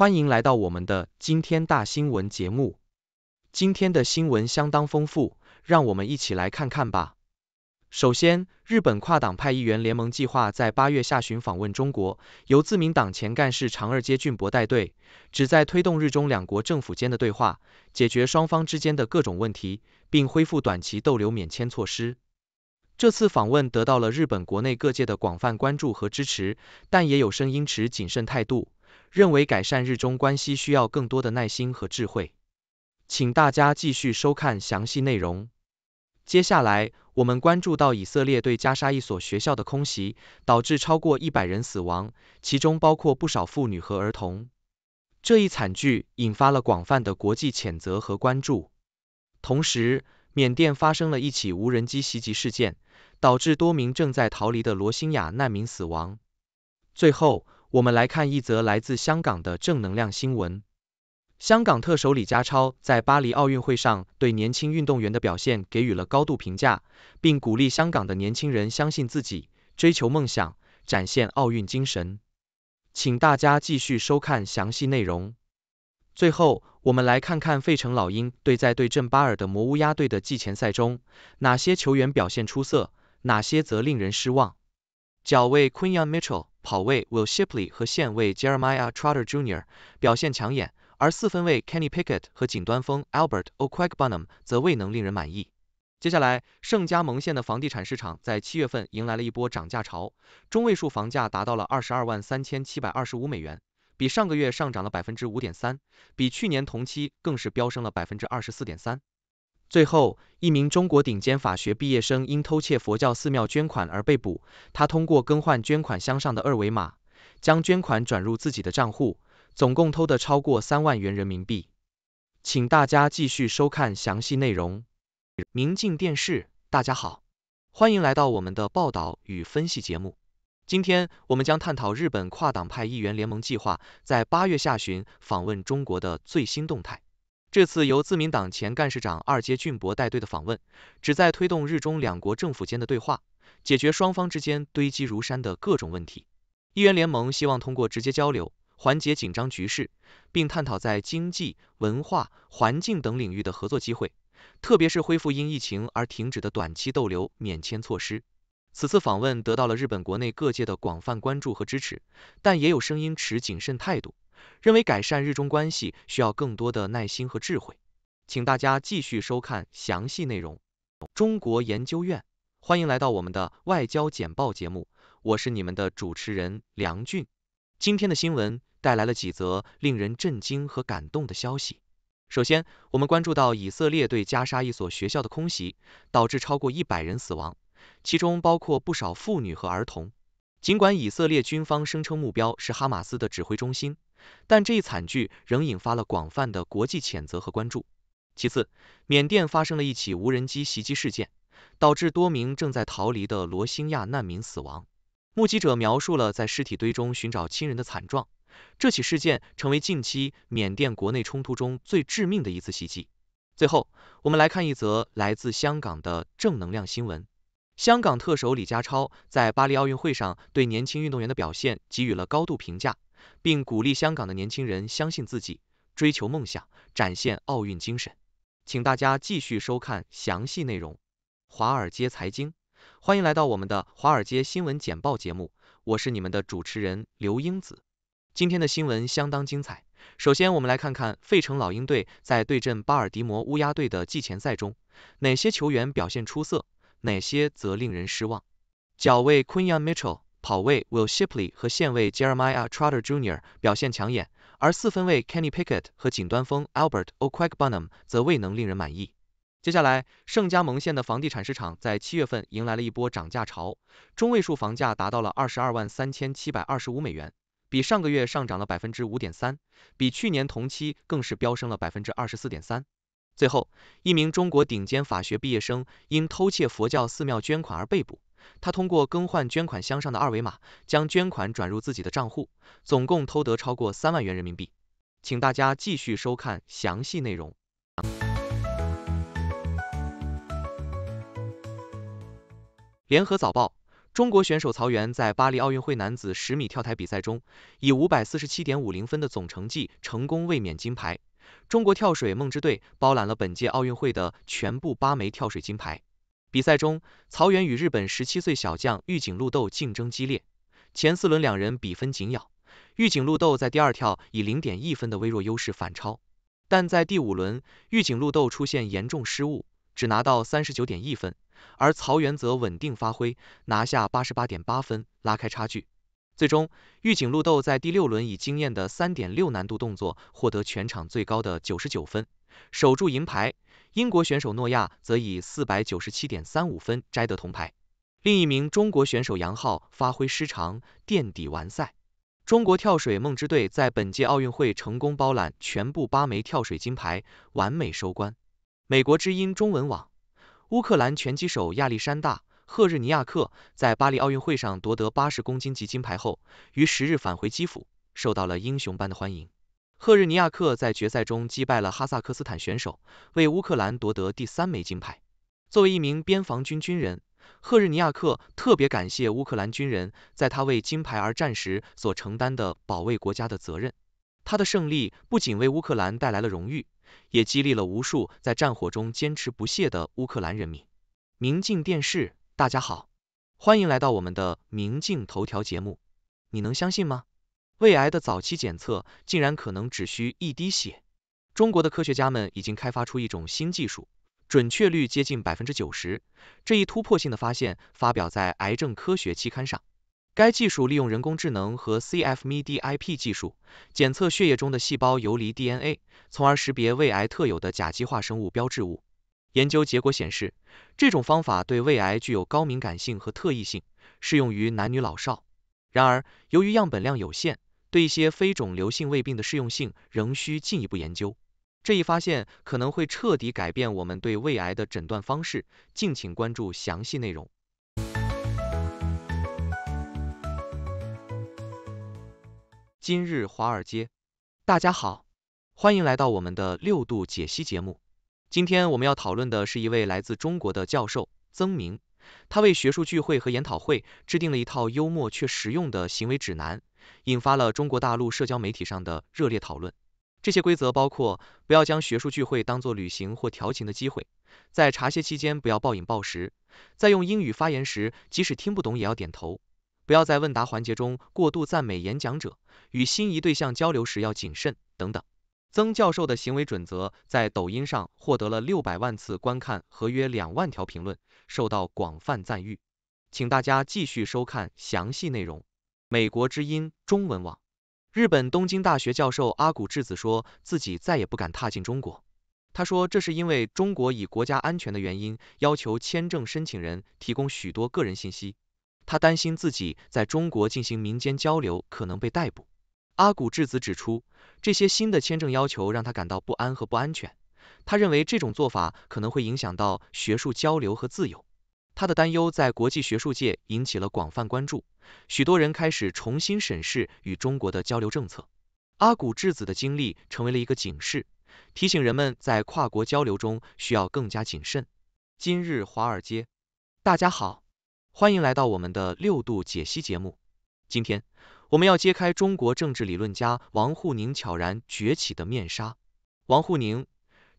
欢迎来到我们的今天大新闻节目。今天的新闻相当丰富，让我们一起来看看吧。首先，日本跨党派议员联盟计划在八月下旬访问中国，由自民党前干事长二阶俊博带队，旨在推动日中两国政府间的对话，解决双方之间的各种问题，并恢复短期逗留免签措施。这次访问得到了日本国内各界的广泛关注和支持，但也有声音持谨慎态度。认为改善日中关系需要更多的耐心和智慧，请大家继续收看详细内容。接下来，我们关注到以色列对加沙一所学校的空袭，导致超过一百人死亡，其中包括不少妇女和儿童。这一惨剧引发了广泛的国际谴责和关注。同时，缅甸发生了一起无人机袭击事件，导致多名正在逃离的罗兴亚难民死亡。最后。我们来看一则来自香港的正能量新闻。香港特首李家超在巴黎奥运会上对年轻运动员的表现给予了高度评价，并鼓励香港的年轻人相信自己，追求梦想，展现奥运精神。请大家继续收看详细内容。最后，我们来看看费城老鹰队在对阵巴尔的魔乌鸦队的季前赛中，哪些球员表现出色，哪些则令人失望。脚位 Quinnon Mitchell。跑位 Will Shipley 和线位 Jeremiah Trotter Jr. 表现抢眼，而四分位 Kenny Pickett 和紧端锋 Albert o q u i g b o n a m 则未能令人满意。接下来，圣加蒙县的房地产市场在七月份迎来了一波涨价潮，中位数房价达到了二十二万三千七百二十五美元，比上个月上涨了百分之五点三，比去年同期更是飙升了百分之二十四点三。最后，一名中国顶尖法学毕业生因偷窃佛教寺庙捐款而被捕。他通过更换捐款箱上的二维码，将捐款转入自己的账户，总共偷得超过三万元人民币。请大家继续收看详细内容。明镜电视，大家好，欢迎来到我们的报道与分析节目。今天我们将探讨日本跨党派议员联盟计划在八月下旬访问中国的最新动态。这次由自民党前干事长二阶俊博带队的访问，旨在推动日中两国政府间的对话，解决双方之间堆积如山的各种问题。议员联盟希望通过直接交流，缓解紧张局势，并探讨在经济、文化、环境等领域的合作机会，特别是恢复因疫情而停止的短期逗留免签措施。此次访问得到了日本国内各界的广泛关注和支持，但也有声音持谨慎态度。认为改善日中关系需要更多的耐心和智慧，请大家继续收看详细内容。中国研究院，欢迎来到我们的外交简报节目，我是你们的主持人梁俊。今天的新闻带来了几则令人震惊和感动的消息。首先，我们关注到以色列对加沙一所学校的空袭，导致超过一百人死亡，其中包括不少妇女和儿童。尽管以色列军方声称目标是哈马斯的指挥中心。但这一惨剧仍引发了广泛的国际谴责和关注。其次，缅甸发生了一起无人机袭击事件，导致多名正在逃离的罗兴亚难民死亡。目击者描述了在尸体堆中寻找亲人的惨状。这起事件成为近期缅甸国内冲突中最致命的一次袭击。最后，我们来看一则来自香港的正能量新闻：香港特首李家超在巴黎奥运会上对年轻运动员的表现给予了高度评价。并鼓励香港的年轻人相信自己，追求梦想，展现奥运精神。请大家继续收看详细内容。华尔街财经，欢迎来到我们的华尔街新闻简报节目，我是你们的主持人刘英子。今天的新闻相当精彩。首先，我们来看看费城老鹰队在对阵巴尔的摩乌鸦队的季前赛中，哪些球员表现出色，哪些则令人失望。脚位 Quinnian Mitchell。跑位 Will Shipley 和线位 Jeremiah Trotter Jr 表现抢眼，而四分位 Kenny Pickett 和景端锋 Albert o q u i g b o n a m 则未能令人满意。接下来，圣加蒙县的房地产市场在七月份迎来了一波涨价潮，中位数房价达到了二十二万三千七百二十五美元，比上个月上涨了百分之五点三，比去年同期更是飙升了百分之二十四点三。最后，一名中国顶尖法学毕业生因偷窃佛教寺庙捐款而被捕。他通过更换捐款箱上的二维码，将捐款转入自己的账户，总共偷得超过三万元人民币。请大家继续收看详细内容。联合早报：中国选手曹原在巴黎奥运会男子十米跳台比赛中，以五百四十七点五零分的总成绩成功卫冕金牌。中国跳水梦之队包揽了本届奥运会的全部八枚跳水金牌。比赛中，曹原与日本十七岁小将玉井露斗竞争激烈。前四轮两人比分紧咬，玉井露斗在第二跳以零点一分的微弱优势反超，但在第五轮，玉井露斗出现严重失误，只拿到三十九点一分，而曹原则稳定发挥，拿下八十八点八分，拉开差距。最终，玉警露斗在第六轮以惊艳的三点六难度动作获得全场最高的九十九分，守住银牌。英国选手诺亚则以四百九十七点三五分摘得铜牌。另一名中国选手杨昊发挥失常，垫底完赛。中国跳水梦之队在本届奥运会成功包揽全部八枚跳水金牌，完美收官。美国之音中文网。乌克兰拳击手亚历山大。赫日尼亚克在巴黎奥运会上夺得八十公斤级金牌后，于十日返回基辅，受到了英雄般的欢迎。赫日尼亚克在决赛中击败了哈萨克斯坦选手，为乌克兰夺得第三枚金牌。作为一名边防军军人，赫日尼亚克特别感谢乌克兰军人在他为金牌而战时所承担的保卫国家的责任。他的胜利不仅为乌克兰带来了荣誉，也激励了无数在战火中坚持不懈的乌克兰人民。明镜电视。大家好，欢迎来到我们的明镜头条节目。你能相信吗？胃癌的早期检测竟然可能只需一滴血！中国的科学家们已经开发出一种新技术，准确率接近百分之九十。这一突破性的发现发表在《癌症科学》期刊上。该技术利用人工智能和 cfmedi p 技术检测血液中的细胞游离 DNA，从而识别胃癌特有的甲基化生物标志物。研究结果显示，这种方法对胃癌具有高敏感性和特异性，适用于男女老少。然而，由于样本量有限，对一些非肿瘤性胃病的适用性仍需进一步研究。这一发现可能会彻底改变我们对胃癌的诊断方式，敬请关注详细内容。今日华尔街，大家好，欢迎来到我们的六度解析节目。今天我们要讨论的是一位来自中国的教授曾明，他为学术聚会和研讨会制定了一套幽默却实用的行为指南，引发了中国大陆社交媒体上的热烈讨论。这些规则包括不要将学术聚会当作旅行或调情的机会，在茶歇期间不要暴饮暴食，在用英语发言时即使听不懂也要点头，不要在问答环节中过度赞美演讲者，与心仪对象交流时要谨慎等等。曾教授的行为准则在抖音上获得了六百万次观看和约两万条评论，受到广泛赞誉。请大家继续收看详细内容。美国之音中文网，日本东京大学教授阿古智子说自己再也不敢踏进中国。他说这是因为中国以国家安全的原因要求签证申请人提供许多个人信息，他担心自己在中国进行民间交流可能被逮捕。阿古智子指出，这些新的签证要求让他感到不安和不安全。他认为这种做法可能会影响到学术交流和自由。他的担忧在国际学术界引起了广泛关注，许多人开始重新审视与中国的交流政策。阿古智子的经历成为了一个警示，提醒人们在跨国交流中需要更加谨慎。今日华尔街，大家好，欢迎来到我们的六度解析节目，今天。我们要揭开中国政治理论家王沪宁悄然崛起的面纱。王沪宁，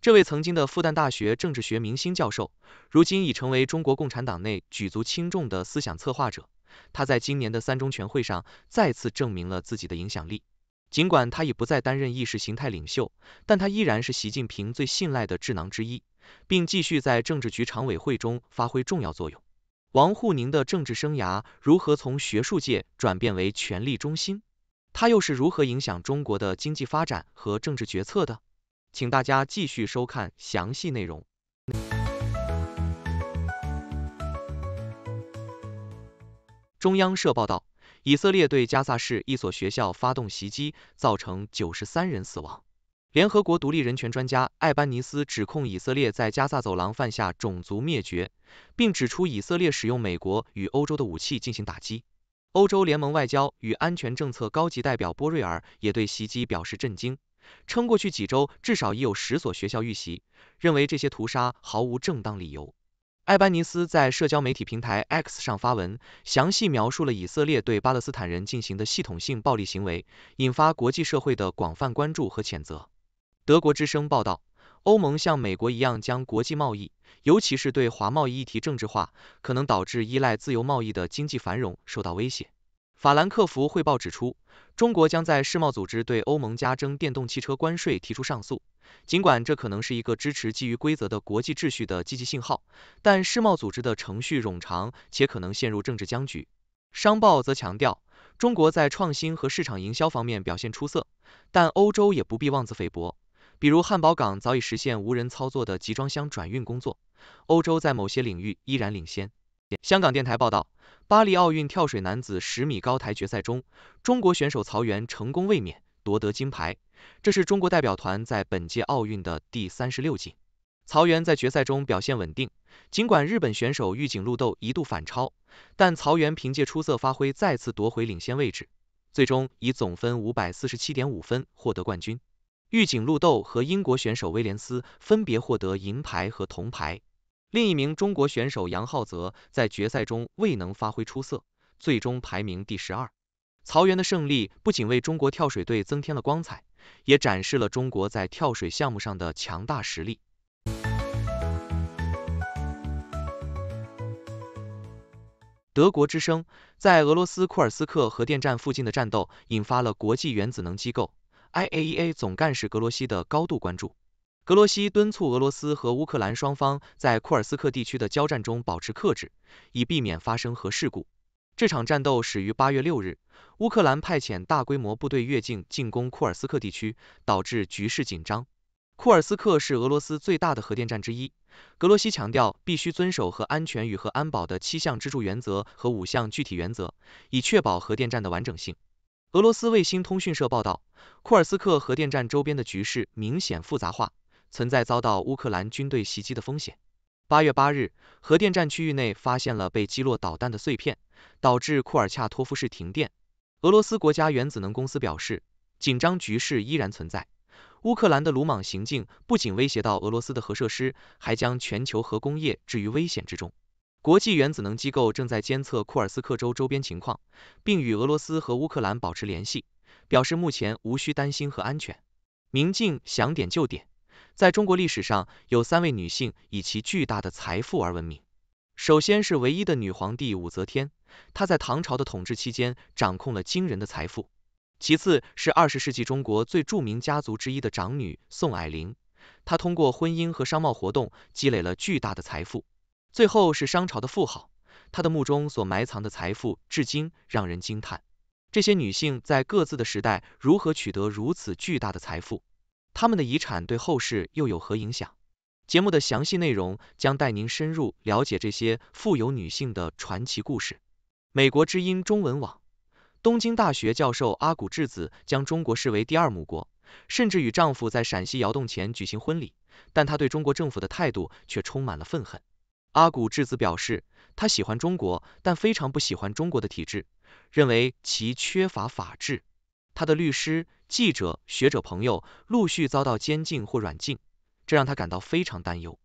这位曾经的复旦大学政治学明星教授，如今已成为中国共产党内举足轻重的思想策划者。他在今年的三中全会上再次证明了自己的影响力。尽管他已不再担任意识形态领袖，但他依然是习近平最信赖的智囊之一，并继续在政治局常委会中发挥重要作用。王沪宁的政治生涯如何从学术界转变为权力中心？他又是如何影响中国的经济发展和政治决策的？请大家继续收看详细内容。中央社报道，以色列对加萨市一所学校发动袭击，造成九十三人死亡。联合国独立人权专家艾班尼斯指控以色列在加萨走廊犯下种族灭绝，并指出以色列使用美国与欧洲的武器进行打击。欧洲联盟外交与安全政策高级代表波瑞尔也对袭击表示震惊，称过去几周至少已有十所学校遇袭，认为这些屠杀毫无正当理由。艾班尼斯在社交媒体平台 X 上发文，详细描述了以色列对巴勒斯坦人进行的系统性暴力行为，引发国际社会的广泛关注和谴责。德国之声报道，欧盟像美国一样将国际贸易，尤其是对华贸易议题政治化，可能导致依赖自由贸易的经济繁荣受到威胁。法兰克福汇报指出，中国将在世贸组织对欧盟加征电动汽车关税提出上诉，尽管这可能是一个支持基于规则的国际秩序的积极信号，但世贸组织的程序冗长且可能陷入政治僵局。商报则强调，中国在创新和市场营销方面表现出色，但欧洲也不必妄自菲薄。比如汉堡港早已实现无人操作的集装箱转运工作，欧洲在某些领域依然领先。香港电台报道，巴黎奥运跳水男子十米高台决赛中，中国选手曹源成功卫冕，夺得金牌，这是中国代表团在本届奥运的第三十六金。曹源在决赛中表现稳定，尽管日本选手玉井陆斗一度反超，但曹源凭借出色发挥再次夺回领先位置，最终以总分五百四十七点五分获得冠军。预警陆斗和英国选手威廉斯分别获得银牌和铜牌。另一名中国选手杨浩泽在决赛中未能发挥出色，最终排名第十二。曹原的胜利不仅为中国跳水队增添了光彩，也展示了中国在跳水项目上的强大实力。德国之声在俄罗斯库尔斯克核电站附近的战斗引发了国际原子能机构。IAEA 总干事格罗西的高度关注。格罗西敦促俄罗斯和乌克兰双方在库尔斯克地区的交战中保持克制，以避免发生核事故。这场战斗始于八月六日，乌克兰派遣大规模部队越境进攻库尔斯克地区，导致局势紧张。库尔斯克是俄罗斯最大的核电站之一。格罗西强调，必须遵守核安全与核安保的七项支柱原则和五项具体原则，以确保核电站的完整性。俄罗斯卫星通讯社报道，库尔斯克核电站周边的局势明显复杂化，存在遭到乌克兰军队袭击的风险。八月八日，核电站区域内发现了被击落导弹的碎片，导致库尔恰托夫市停电。俄罗斯国家原子能公司表示，紧张局势依然存在。乌克兰的鲁莽行径不仅威胁到俄罗斯的核设施，还将全球核工业置于危险之中。国际原子能机构正在监测库尔斯克州周边情况，并与俄罗斯和乌克兰保持联系，表示目前无需担心和安全。明镜想点就点。在中国历史上，有三位女性以其巨大的财富而闻名。首先是唯一的女皇帝武则天，她在唐朝的统治期间掌控了惊人的财富。其次是二十世纪中国最著名家族之一的长女宋霭龄，她通过婚姻和商贸活动积累了巨大的财富。最后是商朝的富豪，他的墓中所埋藏的财富，至今让人惊叹。这些女性在各自的时代如何取得如此巨大的财富？她们的遗产对后世又有何影响？节目的详细内容将带您深入了解这些富有女性的传奇故事。美国之音中文网，东京大学教授阿古智子将中国视为第二母国，甚至与丈夫在陕西窑洞前举行婚礼，但她对中国政府的态度却充满了愤恨。阿古智子表示，他喜欢中国，但非常不喜欢中国的体制，认为其缺乏法治。他的律师、记者、学者朋友陆续遭到监禁或软禁，这让他感到非常担忧。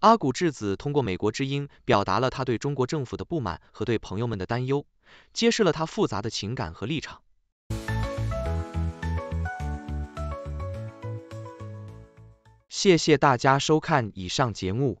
阿古智子通过《美国之音》表达了他对中国政府的不满和对朋友们的担忧，揭示了他复杂的情感和立场。谢谢大家收看以上节目。